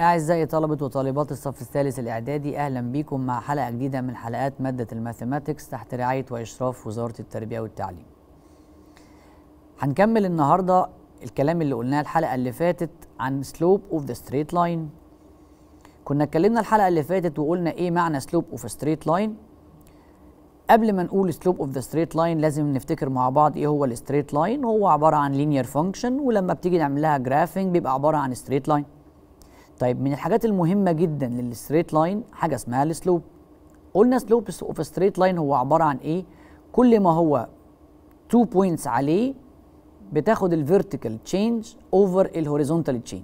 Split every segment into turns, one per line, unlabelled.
أعزائي طلبة وطالبات الصف الثالث الإعدادي أهلا بكم مع حلقة جديدة من حلقات مادة الماثيماتكس تحت رعاية وإشراف وزارة التربية والتعليم هنكمل النهاردة الكلام اللي قلناه الحلقه اللي فاتت عن سلوب اوف ذا ستريت لاين كنا اتكلمنا الحلقه اللي فاتت وقلنا ايه معنى سلوب اوف ستريت لاين قبل ما نقول سلوب اوف ذا ستريت لاين لازم نفتكر مع بعض ايه هو الستريت لاين هو عباره عن لينير فانكشن ولما بتيجي نعمل لها جرافينج بيبقى عباره عن ستريت لاين طيب من الحاجات المهمه جدا للستريت لاين حاجه اسمها السلوب قلنا سلوب اوف ستريت لاين هو عباره عن ايه كل ما هو 2 بوينتس عليه بتاخد الفيرتيكال تشينج اوفر الهوريزونتال تشينج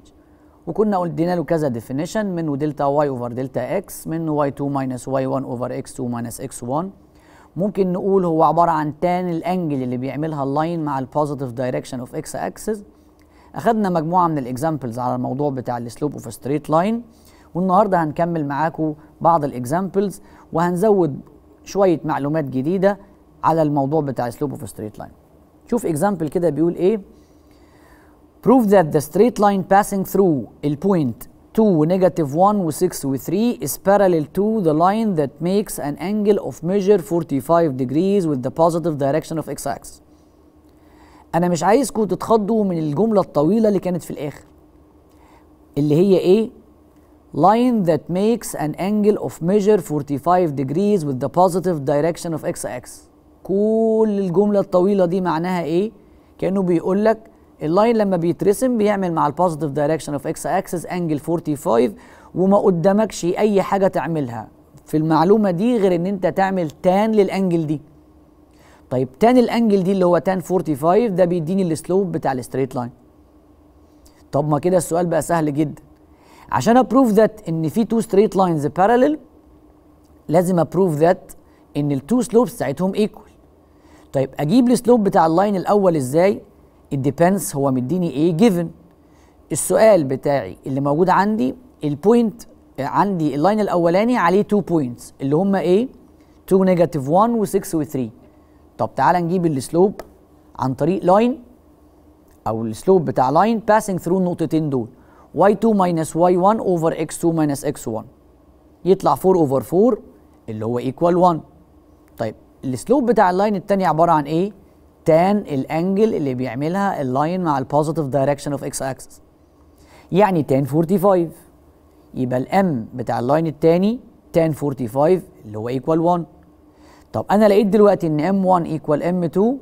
وكنا قلنا له كذا ديفينيشن منه دلتا واي اوفر دلتا اكس منه واي 2 ماينس واي 1 اوفر اكس 2 ماينس اكس 1 ممكن نقول هو عباره عن تان الانجل اللي بيعملها اللاين مع البوزيتيف دايركشن اوف اكس اكسس اخدنا مجموعه من الاكزامبلز على الموضوع بتاع السلوب اوف ستريت لاين والنهارده هنكمل معاكم بعض الاكزامبلز وهنزود شويه معلومات جديده على الموضوع بتاع السلوب اوف ستريت لاين شوف اكزامبل كده بيقول ايه prove that the straight line passing through البوينت 2 negative 1 و 6 و 3 is parallel to the line that makes an angle of measure 45 degrees with the positive direction of x axis انا مش عايزكم تتخضوا من الجمله الطويله اللي كانت في الاخر اللي هي ايه line that makes an angle of measure 45 degrees with the positive direction of x axis كل الجمله الطويله دي معناها ايه كانه بيقول لك اللاين لما بيترسم بيعمل مع البوزيتيف دايركشن اوف اكس اكسس انجل 45 وما قدامكش اي حاجه تعملها في المعلومه دي غير ان انت تعمل تان للانجل دي طيب تان الانجل دي اللي هو تان 45 ده بيديني السلوب بتاع الستريت لاين طب ما كده السؤال بقى سهل جدا عشان ابروف ذات ان في تو ستريت لاينز بارلل لازم ابروف ذات ان التو سلوبس بتاعتهم ايكوال طيب اجيب السلوب بتاع اللاين الاول ازاي الديبنس هو مديني ايه جيفن السؤال بتاعي اللي موجود عندي البوينت عندي اللاين الاولاني عليه 2 بوينتس اللي هم ايه 2 نيجاتيف 1 و6 و3 طب تعالى نجيب السلوب عن طريق لاين او السلوب بتاع لاين باسنج ثرو النقطتين دول y2 minus y1 over x2 minus x1 يطلع 4 over 4 اللي هو equal 1 طيب السلوب بتاع اللاين التاني عباره عن ايه؟ تان الانجل اللي بيعملها اللاين مع البوزيتيف دايركشن اوف اكس اكسس يعني تان 45 يبقى الام بتاع اللاين التاني تان 45 اللي هو ايكوال 1 طب انا لقيت دلوقتي ان ام 1 ايكوال ام 2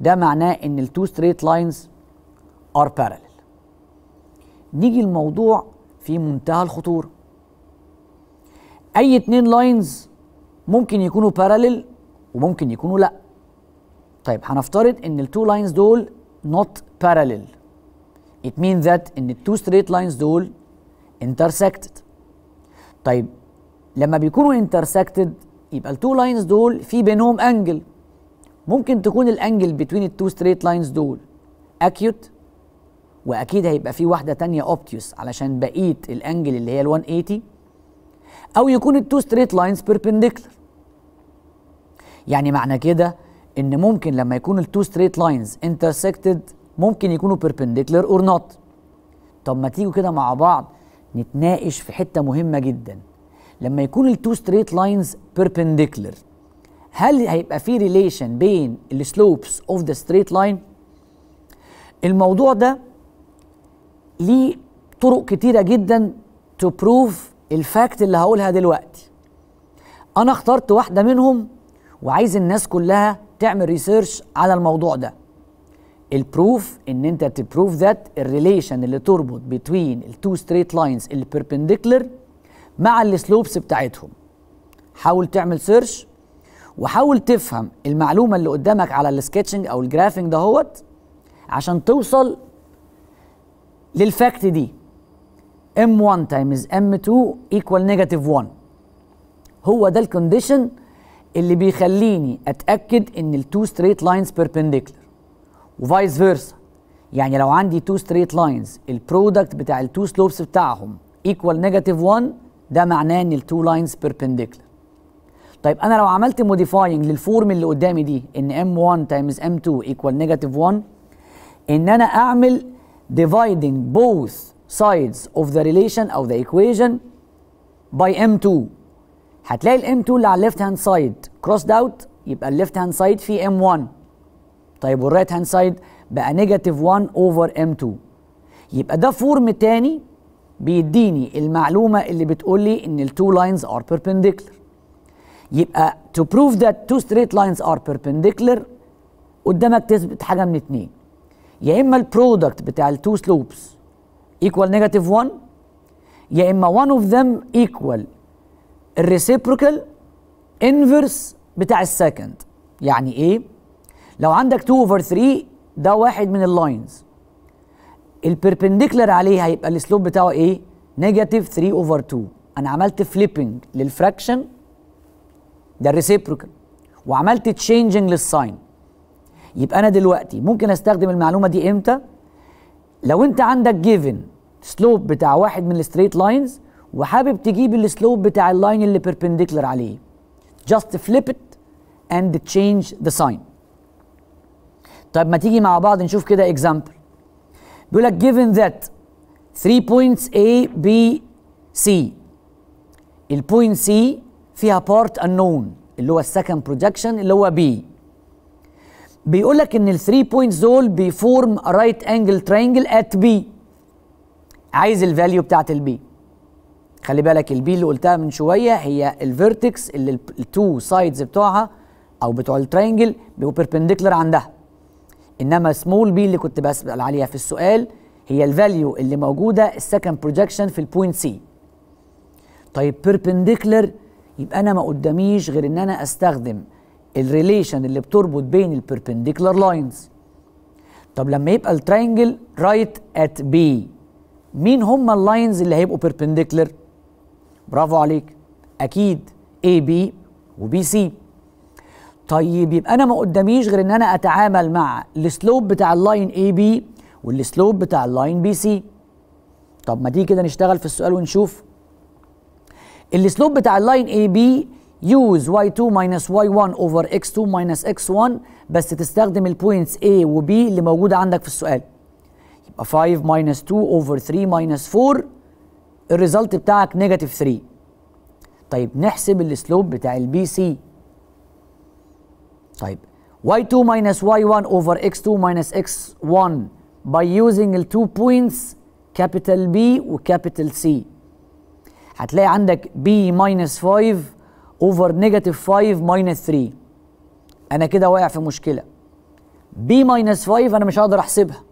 ده معناه ان التو ستريت لاينز ار بارلل نيجي الموضوع في منتهى الخطوره اي اتنين لاينز ممكن يكونوا بارلل وممكن يكونوا لا طيب هنفترض ان التو لاينز دول نوت parallel ات مين ذات ان التو ستريت لاينز دول انترسكتد طيب لما بيكونوا انترسكتد يبقى التو لاينز دول في بينهم انجل ممكن تكون الانجل بتوين التو ستريت لاينز دول اكيوت واكيد هيبقى في واحده تانية اوبتيوس علشان بقيه الانجل اللي هي ال 180 او يكون التو ستريت لاينز بيربنديكولر يعني معنى كده ان ممكن لما يكون التو ستريت لاينز انترسكتد ممكن يكونوا بيربنديكولار اور نوت طب ما تيجوا كده مع بعض نتناقش في حته مهمه جدا لما يكون التو ستريت لاينز بيربنديكولار هل هيبقى في ريليشن بين السلوبس اوف ذا ستريت لاين الموضوع ده ليه طرق كتيره جدا تو بروف الفاكت اللي هقولها دلوقتي انا اخترت واحده منهم وعايز الناس كلها تعمل ريسيرش على الموضوع ده البروف ان انت تبروف ذات الريليشن اللي تربط بين التو ستريت لاينز البيربنديكولر مع السلوبس بتاعتهم حاول تعمل سيرش وحاول تفهم المعلومه اللي قدامك على السكتشنج او الجرافنج دهوت عشان توصل للفاكت دي m1 تايمز m2 ايكوال نيجاتيف 1 هو ده الكونديشن اللي بيخليني اتاكد ان التو ستريت لاينز بيربنديكولار وفايس فيرسا يعني لو عندي تو ستريت لاينز البرودكت بتاع التو سلوبس بتاعهم ايكوال نيجاتيف 1 ده معناه ان التو لاينز بيربنديكولار طيب انا لو عملت موديفاينج للفورم اللي قدامي دي ان m1 تايمز m2 ايكوال نيجاتيف 1 ان انا اعمل dividing both sides of the relation او the equation by m2 هتلاقي الام 2 اللي على الليفت هاند سايد كروسد اوت يبقى الليفت هاند سايد فيه ام 1 طيب والرايت هاند سايد بقى نيجاتيف 1 اوفر ام 2 يبقى ده فورم تاني بيديني المعلومه اللي بتقول لي ان التو لاينز ار بيربنديكولار يبقى تو بروف ذات تو ستريت لاينز ار بيربنديكولار قدامك تثبت حاجه من اتنين يا اما البرودكت بتاع التو سلوبس ايكوال نيجاتيف 1 يا اما one of them equal الريسيبروكال انفرس بتاع السكند يعني ايه لو عندك 2 اوفر 3 ده واحد من اللاينز البربنديكولار عليه هيبقى السلوب بتاعه ايه نيجاتيف 3 اوفر 2 انا عملت فليبنج للفراكشن ده الريسيبروكال وعملت تشينجنج للساين يبقى انا دلوقتي ممكن استخدم المعلومه دي امتى لو انت عندك جيفن سلوب بتاع واحد من الستريت لاينز وحابب تجيب السلوب بتاع اللاين اللي بيربنديكولار عليه just flip it and change the sign طيب ما تيجي مع بعض نشوف كده example بيقول لك given that 3 points A B C البوينت C فيها بارت unknown اللي هو السكند بروجكشن اللي هو B بيقول لك ان ال 3 بوينتس دول بيفورم رايت انجل ترينجل ات B عايز الفاليو بتاعت البي خلي بالك البي اللي قلتها من شويه هي الفيرتكس اللي التو سايدز بتوعها او بتوع الترينجل بيبقوا بيربنديكولار عندها انما سمول بي اللي كنت بسال عليها في السؤال هي الفاليو اللي موجوده السكند بروجكشن في البوينت سي طيب بيربنديكولار يبقى انا ما قداميش غير ان انا استخدم الريليشن اللي بتربط بين البيربنديكولار لاينز طب لما يبقى الترينجل رايت ات بي مين هم اللاينز اللي هيبقوا بيربنديكولار برافو عليك اكيد اي بي وبي سي طيب يبقى انا ما قداميش غير ان انا اتعامل مع السلوب بتاع اللاين اي بي والسلوب بتاع اللاين بي سي طب ما تيجي كده نشتغل في السؤال ونشوف السلوب بتاع اللاين اي بي يوز y2 minus y1 over x2 minus x1 بس تستخدم البوينتس A وبي اللي موجودة عندك في السؤال يبقى 5 minus 2 over 3 minus 4 الريزلت بتاعك نيجاتيف 3 طيب نحسب السلوب بتاع البي سي طيب y2 minus y1 over x2 minus x1 by using التو two points capital B و capital C هتلاقي عندك B minus 5 over negative 5 minus 3 أنا كده واقع في مشكلة B minus 5 أنا مش هقدر أحسبها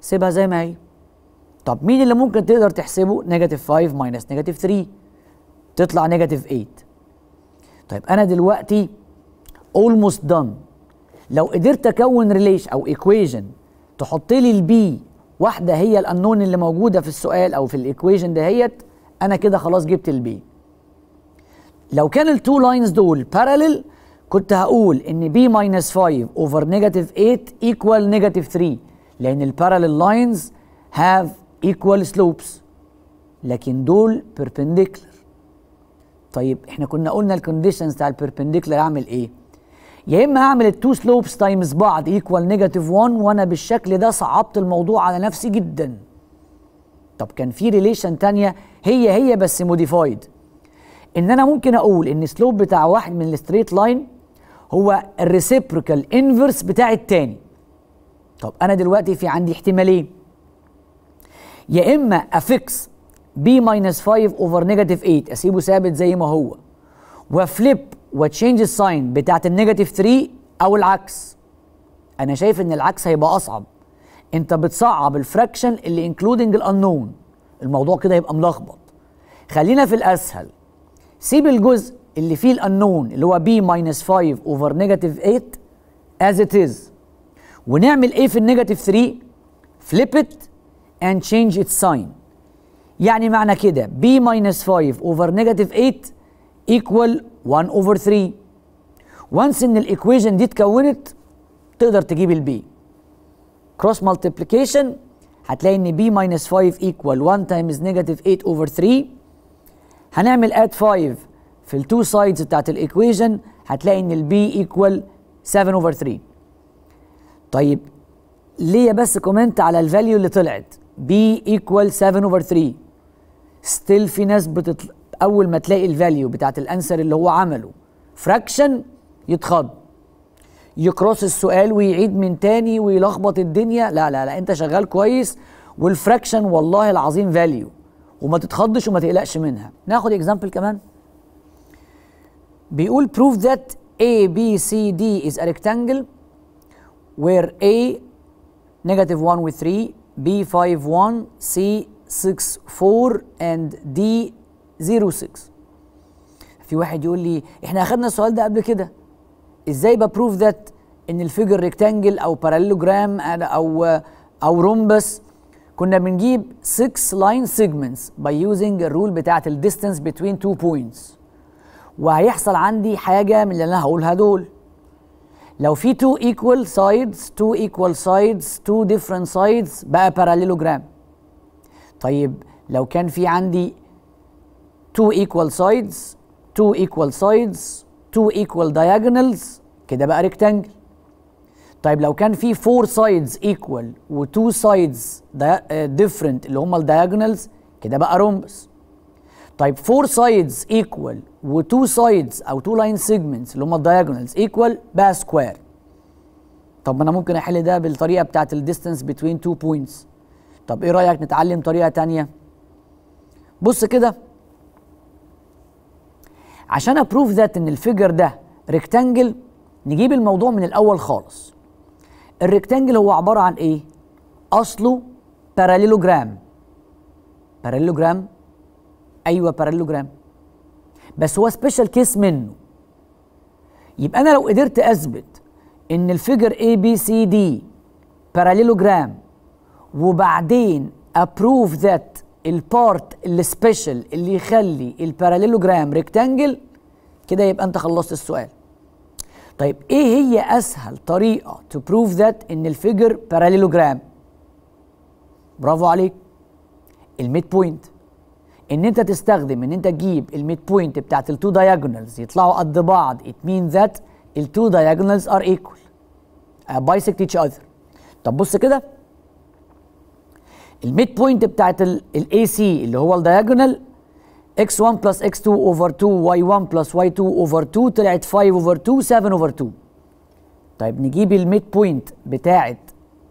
سيبها زي ما هي طب مين اللي ممكن تقدر تحسبه نيجاتيف 5 ماينس نيجاتيف 3 تطلع نيجاتيف 8 طيب انا دلوقتي اولموست دن لو قدرت اكون ريليشن او ايكويجن تحط لي البي واحده هي الانون اللي موجوده في السؤال او في الايكويجن دهيت انا كده خلاص جبت البي لو كان التو لاينز دول بارالل كنت هقول ان بي ماينس 5 اوفر نيجاتيف 8 ايكوال نيجاتيف 3 لان البارالل لاينز هاف ايكوال سلوبس لكن دول بيربنديكلر طيب احنا كنا قلنا الكونديشنز بتاع البيربنديكلر اعمل ايه يا اما اعمل التو سلوبس تايمز بعض ايكوال نيجاتيف 1 وانا بالشكل ده صعبت الموضوع على نفسي جدا طب كان في ريليشن تانية هي هي بس موديفايد ان انا ممكن اقول ان سلوب بتاع واحد من الستريت لاين هو الريسيبروكال انفرس بتاع التاني طب انا دلوقتي في عندي احتمالين يا اما افكس بي ماينس 5 اوفر نيجاتيف 8 اسيبه ثابت زي ما هو وفليب وتشينج الساين بتاعت النيجاتيف 3 او العكس انا شايف ان العكس هيبقى اصعب انت بتصعب الفراكشن اللي انكلودنج الانون الموضوع كده هيبقى ملخبط خلينا في الاسهل سيب الجزء اللي فيه الانون اللي هو بي ماينس 5 اوفر نيجاتيف 8 از ات از ونعمل ايه في النيجاتيف 3 فليب ات and change its sign يعني معنى كده b minus 5 over negative 8 equal 1 over 3 once ان الايكويشن دي اتكونت تقدر تجيب ال b. cross multiplication هتلاقي ان b minus 5 equal 1 times negative 8 over 3 هنعمل add 5 في التو سايدز بتاعت الايكويشن هتلاقي ان ال b equal 7 over 3 طيب ليا بس كومنت على الفاليو اللي طلعت بي ايكوال 7 اوفر 3 ستيل في ناس بتطل... اول ما تلاقي الفاليو بتاعت الانسر اللي هو عمله فراكشن يتخض يكروس السؤال ويعيد من تاني ويلخبط الدنيا لا لا لا انت شغال كويس والفراكشن والله العظيم فاليو وما تتخضش وما تقلقش منها ناخد اكزامبل كمان بيقول بروف ذات A B C D is a rectangle where A negative 1 with 3 B51 C64 and D06 في واحد يقول لي احنا اخدنا السؤال ده قبل كده ازاي ببروف ذات ان الفيجر ريكتانجل او باراليلوجرام او او رومبس كنا بنجيب 6 لاين سيجمنتس باي using الرول بتاعه الديستنس بتوين تو بوينتس وهيحصل عندي حاجه من اللي انا هقولها دول لو في 2 equal sides 2 equal sides 2 different sides بقى parallelogram طيب لو كان في عندي 2 equal sides 2 equal sides 2 equal diagonals كده بقى rectangle طيب لو كان في 4 sides equal و 2 sides different اللي هما ال diagonals كده بقى rhombus طيب 4 سايدز ايكوال و2 سايدز او 2 لاين سيجمنتس اللي هم الدايجونالز ايكوال بقى سكوير طب ما انا ممكن احل ده بالطريقه بتاعت الديستانس بتوين 2 بوينتس طب ايه رايك نتعلم طريقه تانية بص كده عشان ابروف ذات ان الفيجر ده ريكتانجل نجيب الموضوع من الاول خالص الريكتانجل هو عباره عن ايه اصله باراليلوجرام باراليلوجرام ايوه باراليلوجرام بس هو سبيشال كيس منه يبقى انا لو قدرت اثبت ان الفيجر اي بي سي دي باراليلوجرام وبعدين ابروف ذات البارت السبيشال اللي يخلي الباراليلوجرام ريكتانجل كده يبقى انت خلصت السؤال طيب ايه هي اسهل طريقه تو بروف ذات ان الفيجر باراليلوجرام برافو عليك الميد بوينت ان انت تستخدم ان انت تجيب الميد بوينت بتاعت التو دايجونالز يطلعوا قد بعض ات مين ذات التو دايجونالز ار ايكوال بايسكت ايتش اذر طب بص كده الميد بوينت بتاعت الاي سي اللي هو الدايجونال x1 بلس x2 اوفر 2 y1 بلس y2 اوفر 2 طلعت 5 اوفر 2 7 اوفر 2 طيب نجيب الميد بوينت بتاعت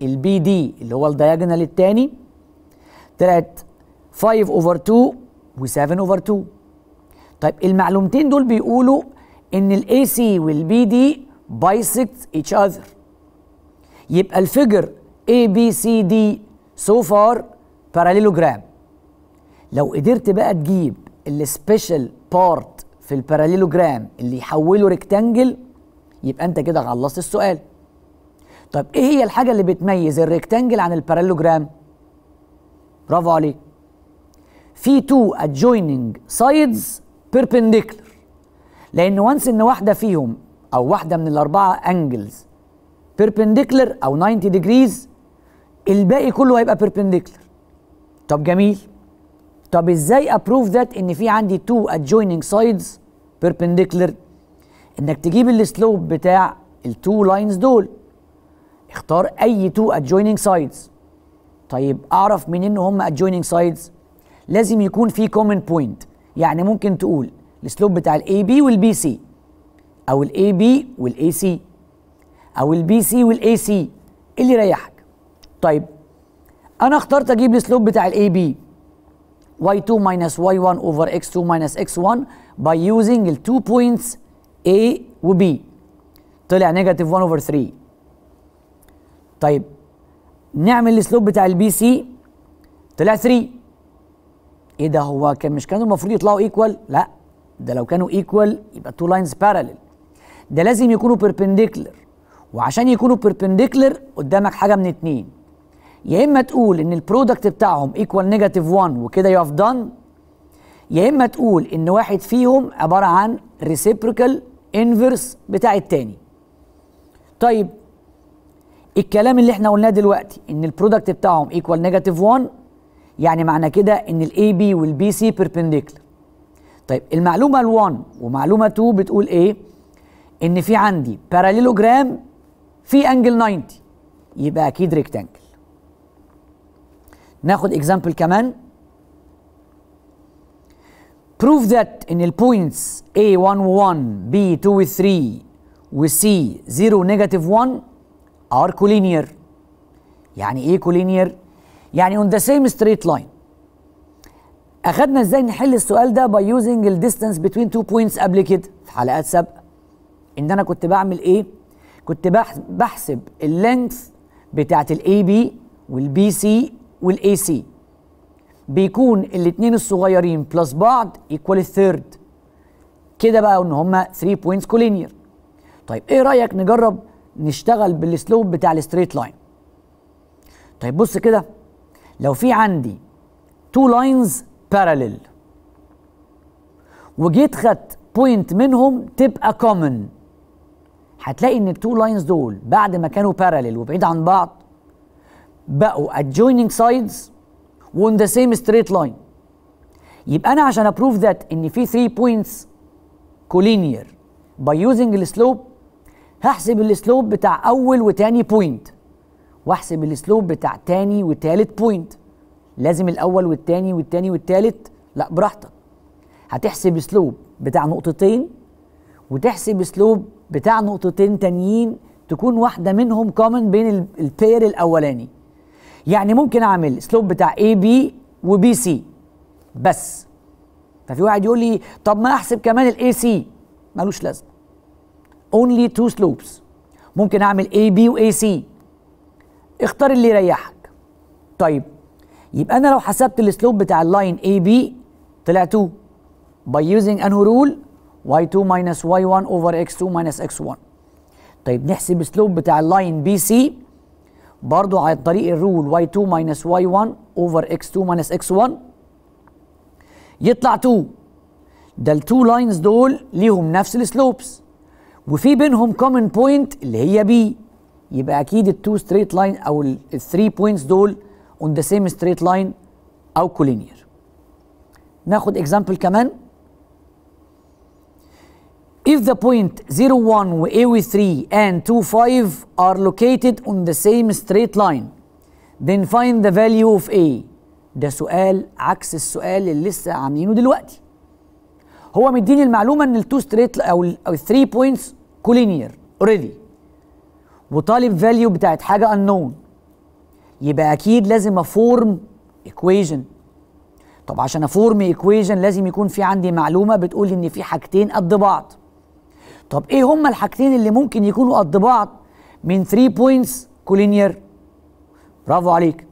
البي دي اللي هو الدايجونال الثاني طلعت 5 اوفر 2 و7 اوفر 2 طيب المعلومتين دول بيقولوا ان الاي سي والبي دي بايسكت ايتش اذر يبقى الفيجر اي بي سي دي سو فار باراليلوجرام لو قدرت بقى تجيب السبيشال بارت في الباراليلوجرام اللي يحوله ريكتانجل يبقى انت كده خلصت السؤال طب ايه هي الحاجه اللي بتميز الريكتانجل عن الباراليلوجرام برافو عليك في تو adjoining سايدز perpendicular لان وانس ان واحده فيهم او واحده من الاربعه انجلز perpendicular او 90 degrees الباقي كله هيبقى perpendicular طب جميل طب ازاي ابروف ذات ان في عندي تو adjoining سايدز perpendicular انك تجيب السلوب بتاع التو لاينز دول اختار اي تو adjoining سايدز طيب اعرف منين ان هم adjoining سايدز لازم يكون في كومن بوينت يعني ممكن تقول السلوب بتاع الاي بي والبي سي او الاي بي والاي سي او البي سي والاي سي اللي يريحك طيب انا اخترت اجيب السلوب بتاع الاي بي y2 minus y1 over x2 minus x1 by using التو بوينتس points A و B طلع نيجاتيف 1 over 3 طيب نعمل السلوب بتاع البي سي طلع 3 ايه ده هو كان مش كانوا المفروض يطلعوا ايكوال لا ده لو كانوا ايكوال يبقى تو لاينز بارالل ده لازم يكونوا بيربنديكولر وعشان يكونوا بيربنديكولر قدامك حاجه من اتنين يا اما تقول ان البرودكت بتاعهم ايكوال نيجاتيف 1 وكده يو اف دان يا اما تقول ان واحد فيهم عباره عن ريسيبريكال انفرس بتاع التاني طيب الكلام اللي احنا قلناه دلوقتي ان البرودكت بتاعهم ايكوال نيجاتيف 1 يعني معنى كده ان الاي بي والبي سي بيربنديكلر طيب المعلومه ال1 ومعلومه 2 بتقول ايه ان في عندي باراليلوجرام في انجل 90 يبقى اكيد ريكتانجل ناخد اكزامبل كمان بروف ذات ان البوينتس A11 B23 و C0 نيجاتيف 1 are كولينير يعني ايه كولينير؟ يعني اون ذا سيم ستريت لاين اخدنا ازاي نحل السؤال ده باي يوزنج الديستانس بتوين تو بوينتس قبل كده في حلقات سابقه ان انا كنت بعمل ايه كنت بحسب اللينث بتاعت الاي بي والبي سي والاي سي بيكون الاثنين الصغيرين بلس بعض ايكوال الثيرد كده بقى ان هما 3 بوينتس كولينير طيب ايه رايك نجرب نشتغل بالسلوب بتاع الستريت لاين طيب بص كده لو في عندي تو لاينز باراليل وجيت خدت بوينت منهم تبقى كومن هتلاقي ان التو لاينز دول بعد ما كانوا باراليل وبعيد عن بعض بقوا adjoining سايدز وان ذا سيم ستريت لاين يبقى انا عشان ابروف ذات ان في 3 بوينتس كولينير باي يوزنج السلوب هحسب السلوب بتاع اول وتاني بوينت واحسب السلوب بتاع تاني وتالت بوينت لازم الاول والتاني والتاني والتالت لا براحتك هتحسب سلوب بتاع نقطتين وتحسب سلوب بتاع نقطتين تانيين تكون واحده منهم كومن بين البير الاولاني يعني ممكن اعمل سلوب بتاع اي بي وبي سي بس ففي واحد يقول لي طب ما احسب كمان الاي سي ملوش لازمه اونلي تو سلوبس ممكن اعمل اي بي واي سي اختار اللي يريحك طيب يبقى انا لو حسبت السلوب بتاع اللاين اي بي طلع 2 باي يوزنج انه رول y2 minus y1 over x2 minus x1 طيب نحسب السلوب بتاع اللاين بي سي برضو عن طريق الرول y2 minus y1 over x2 minus x1 يطلع 2 ده التو لاينز دول ليهم نفس السلوبس وفي بينهم كومن بوينت اللي هي بي يبقى اكيد التو ستريت لاين او الثري بوينتس دول اون ذا سيم ستريت لاين او كولينير ناخد اكزامبل كمان If the point 0,1 و AW3 and 2,5 are located on the same straight line, then find the value of A. ده سؤال عكس السؤال اللي لسه عاملينه دلوقتي. هو مديني المعلومه ان ال2 straight او ال 3 points collinear already. وطالب فاليو بتاعت حاجه unknown يبقى اكيد لازم افورم equation طب عشان افورم equation لازم يكون في عندي معلومه بتقول ان في حاجتين قد بعض طب ايه هما الحاجتين اللي ممكن يكونوا قد بعض من 3 بوينتس collinear برافو عليك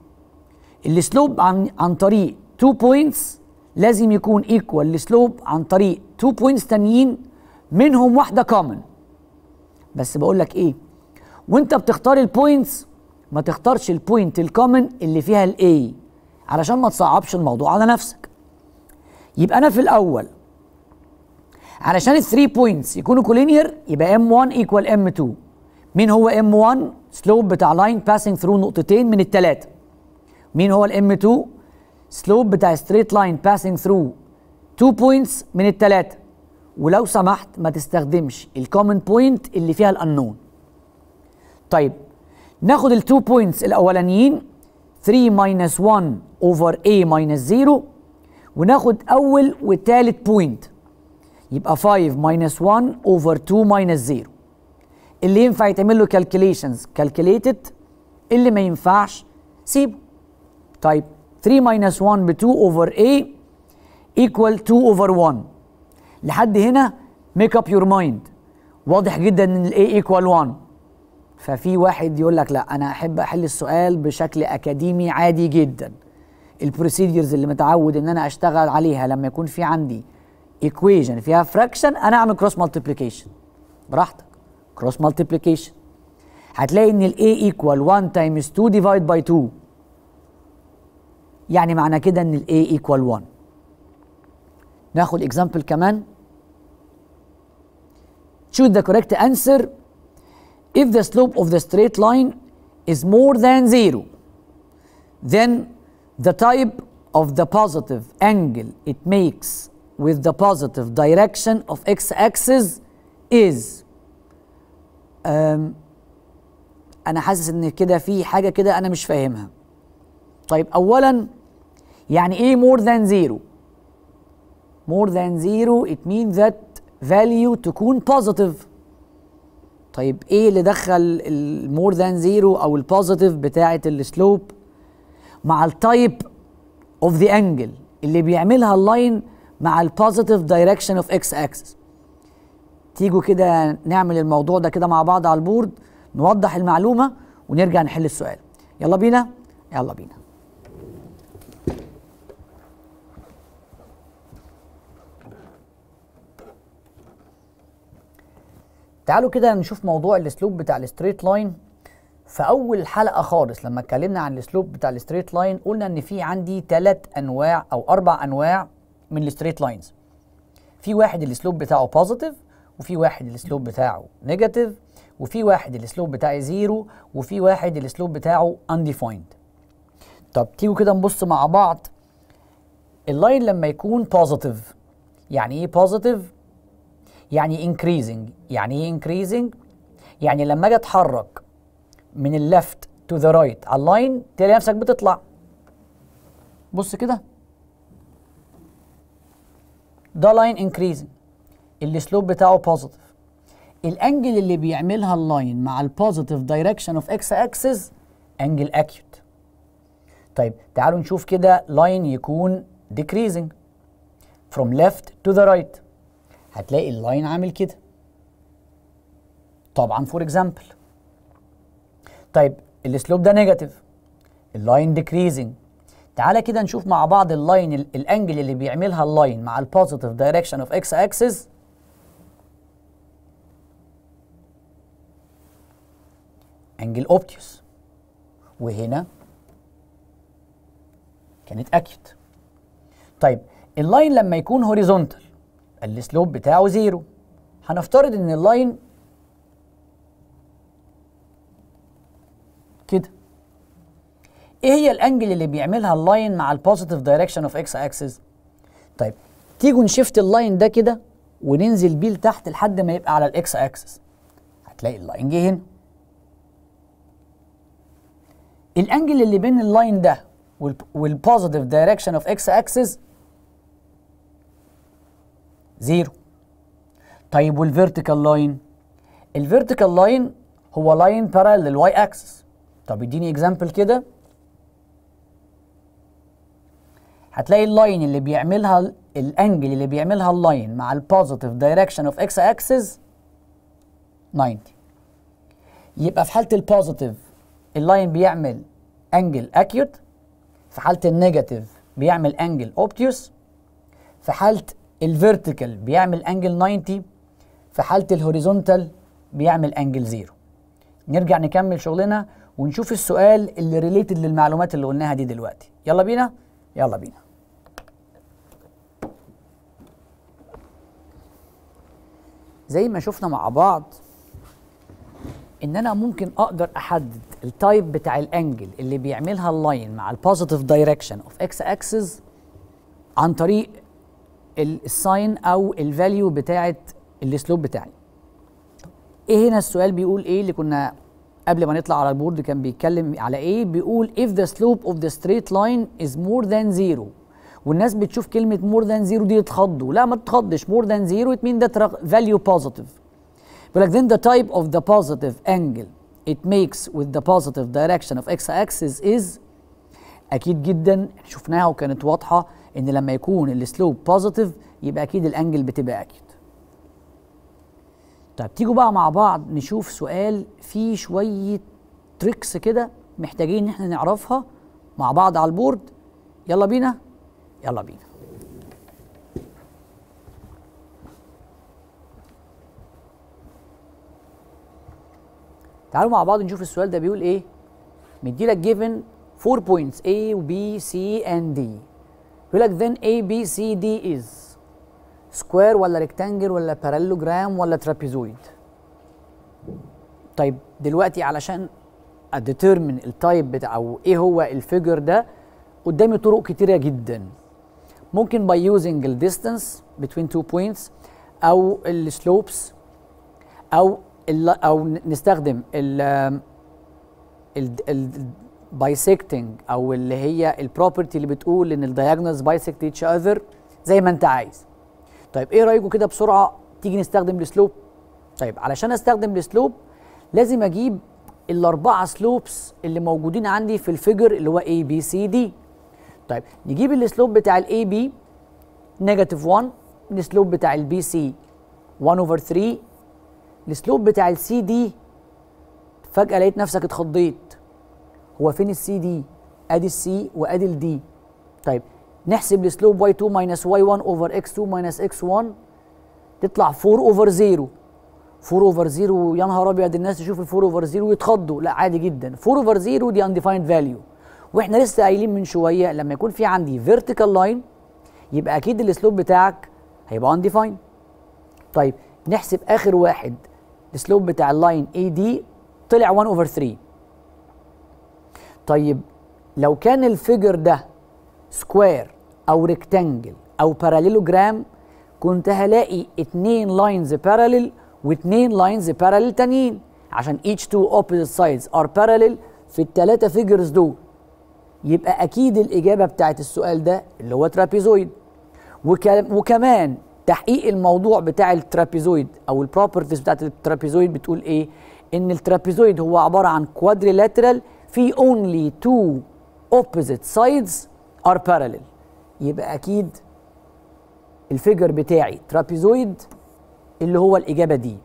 السلوب عن عن طريق 2 بوينتس لازم يكون ايكوال لسلوب عن طريق 2 بوينتس تانيين منهم واحده كومن بس بقول لك ايه وانت بتختار البوينتس ما تختارش البوينت الكومن اللي فيها الاي علشان ما تصعبش الموضوع على نفسك يبقى انا في الاول علشان الثري بوينتس يكونوا كولينير يبقى m1 ايكوال m2 مين هو m1 سلوب بتاع لاين باسنج ثرو نقطتين من الثلاثه مين هو الام2 سلوب بتاع ستريت لاين باسنج ثرو 2 بوينتس من الثلاثه ولو سمحت ما تستخدمش الكومن بوينت اللي فيها الانون طيب ناخد التو 2 بوينتس الاولانيين 3 minus 1 over a minus 0 وناخد اول وتالت بوينت يبقى 5 minus 1 over 2 minus 0 اللي ينفع يتعمل له calculations calculated اللي ما ينفعش سيبه طيب 3 minus 1 ب 2 over a equal 2 over 1 لحد هنا ميك اب يور مايند واضح جدا ان الاي ايكوال 1 ففي واحد يقول لك لا انا احب احل السؤال بشكل اكاديمي عادي جدا البروسيديرز اللي متعود ان انا اشتغل عليها لما يكون في عندي ايكويشن فيها فراكشن انا اعمل كروس مالتيبليكيشن براحتك كروس مالتيبليكيشن هتلاقي ان ال a ايكوال 1 تايمز 2 ديفايد باي 2 يعني معنى كده ان ال a ايكوال 1 ناخد اكزامبل كمان choose the correct answer if the slope of the straight line is more than 0 then the type of the positive angle it makes with the positive direction of x-axis is um, انا حاسس ان كده في حاجه كده انا مش فاهمها طيب اولا يعني ايه more than zero more than zero it means that value تكون positive طيب ايه اللي دخل المور ذان زيرو او البوزيتيف بتاعه السلوب مع التايب اوف ذا انجل اللي بيعملها اللاين مع البوزيتيف دايركشن اوف اكس اكسس تيجوا كده نعمل الموضوع ده كده مع بعض على البورد نوضح المعلومه ونرجع نحل السؤال يلا بينا يلا بينا تعالوا كده نشوف موضوع الاسلوب بتاع الستريت لاين في اول حلقه خالص لما اتكلمنا عن الاسلوب بتاع الستريت لاين قلنا ان في عندي ثلاث انواع او اربع انواع من الستريت لاينز في واحد الاسلوب بتاعه بوزيتيف وفي واحد الاسلوب بتاعه نيجاتيف وفي واحد الاسلوب بتاعه زيرو وفي واحد الاسلوب بتاعه انديفايند طب تيجوا كده نبص مع بعض اللاين لما يكون بوزيتيف يعني ايه بوزيتيف يعني increasing يعني ايه increasing يعني لما اجي اتحرك من الليفت تو ذا رايت على اللاين تلاقي نفسك بتطلع بص كده ده لاين انكريزنج السلوب بتاعه بوزيتيف الانجل اللي بيعملها اللاين مع البوزيتيف دايركشن اوف اكس اكسس انجل اكيوت طيب تعالوا نشوف كده لاين يكون decreasing from left to the right هتلاقي اللاين عامل كده طبعا فور اكزامبل طيب السلوب ده نيجاتيف اللاين ديكريزنج تعالى كده نشوف مع بعض اللاين الانجل اللي بيعملها اللاين مع البوزيتيف دايركشن اوف اكس اكسس انجل اوبتيوس وهنا كانت اكيد طيب اللاين لما يكون هوريزونتال السلوب بتاعه زيرو هنفترض ان اللاين كده ايه هي الانجل اللي بيعملها اللاين مع البوزيتيف دايركشن اوف اكس اكسس طيب تيجوا نشفت اللاين ده كده وننزل بيه لتحت لحد ما يبقى على الاكس اكسس هتلاقي اللاين جه هنا الانجل اللي بين اللاين ده والبوزيتيف دايركشن اوف اكس اكسس زيرو طيب والفيرتيكال لاين الفيرتيكال لاين هو لاين بارال للواي اكسس طب اديني اكزامبل كده هتلاقي اللاين اللي بيعملها الانجل اللي بيعملها اللاين مع البوزيتيف دايركشن اوف اكس اكسس 90 يبقى في حاله البوزيتيف اللاين بيعمل انجل اكيوت في حاله النيجاتيف بيعمل انجل اوبتيوس في حاله الفيرتيكال بيعمل انجل 90 في حاله الهوريزونتال بيعمل انجل زيرو نرجع نكمل شغلنا ونشوف السؤال اللي ريليتد للمعلومات اللي قلناها دي دلوقتي يلا بينا يلا بينا زي ما شفنا مع بعض ان انا ممكن اقدر احدد التايب بتاع الانجل اللي بيعملها اللاين مع البوزيتيف دايركشن اوف اكس اكسس عن طريق الساين او الفاليو بتاعه السلوب بتاعي ايه هنا السؤال بيقول ايه اللي كنا قبل ما نطلع على البورد كان بيتكلم على ايه بيقول if the slope of the straight line is more than zero والناس بتشوف كلمه more than zero دي تخضوا لا ما تخضش more than zero it means that value positive بيقول لك then the type of the positive angle it makes with the positive direction of x axis is اكيد جدا شفناها وكانت واضحه ان لما يكون السلوب بوزيتيف يبقى اكيد الانجل بتبقى اكيد طيب تيجوا بقى مع بعض نشوف سؤال فيه شويه تريكس كده محتاجين ان احنا نعرفها مع بعض على البورد يلا بينا يلا بينا تعالوا مع بعض نشوف السؤال ده بيقول ايه مديلك جيفن 4 بوينتس A و B C and D يقول لك then A B C D is سكوير ولا ريكتانجل ولا بارالوجرام ولا ترابيزويد طيب دلوقتي علشان اديترمن التايب بتاع او ايه هو الفيجر ده قدامي طرق كتيره جدا ممكن باي يوزنج الديستانس بتوين تو بوينتس او السلوبس او او نستخدم ال ال بايسكتنج او اللي هي البروبرتي اللي بتقول ان الدايجنوز بايسكت ايتش اذر زي ما انت عايز طيب ايه رايكم كده بسرعه تيجي نستخدم السلوب طيب علشان استخدم السلوب لازم اجيب الاربعه سلوبس اللي موجودين عندي في الفيجر اللي هو اي بي سي دي طيب نجيب السلوب بتاع الاي بي نيجاتيف 1 السلوب بتاع البي سي 1 اوفر 3 السلوب بتاع السي دي فجاه لقيت نفسك اتخضيت هو فين السي دي ادي السي وادي الدي طيب نحسب السلوب y2 ماينس y1 اوفر x2 ماينس x1 تطلع 4 اوفر 0 4 اوفر 0 يا نهار ابيض الناس تشوف ال 4 اوفر 0 ويتخضوا لا عادي جدا 4 اوفر 0 دي انديفايند فاليو. واحنا لسه قايلين من شويه لما يكون في عندي فيرتيكال لاين يبقى اكيد السلوب بتاعك هيبقى انديفايند. طيب نحسب اخر واحد السلوب بتاع اللاين اي دي طلع 1 اوفر 3 طيب لو كان الفيجر ده سكوير او ريكتانجل او باراليلوجرام كنت هلاقي اتنين لاينز باراليل واتنين لاينز باراليل تانيين عشان each two opposite sides are parallel في التلاتة فيجرز دول يبقى اكيد الاجابة بتاعت السؤال ده اللي هو ترابيزويد وكمان تحقيق الموضوع بتاع الترابيزويد او البروبرتيز بتاعت الترابيزويد بتقول ايه ان الترابيزويد هو عبارة عن كوادريلاترال في only two opposite sides are parallel يبقى أكيد الفيجر بتاعي ترابيزويد اللي هو الإجابة دي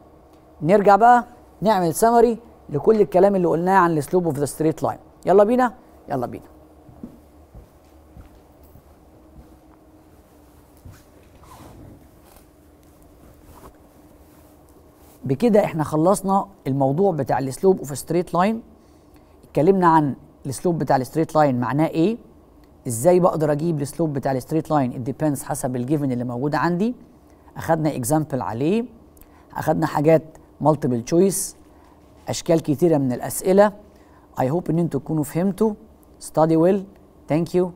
نرجع بقى نعمل سمري لكل الكلام اللي قلناه عن السلوب اوف ذا ستريت لاين يلا بينا يلا بينا بكده احنا خلصنا الموضوع بتاع السلوب اوف ستريت لاين اتكلمنا عن السلوب بتاع الستريت لاين معناه ايه ازاي بقدر اجيب السلوب بتاع الستريت لاين الديبندس حسب الجيفن اللي موجود عندي اخدنا اكزامبل عليه اخدنا حاجات مالتيبل تشويس اشكال كتيره من الاسئله اي هوب ان انتوا تكونوا فهمتوا study well thank you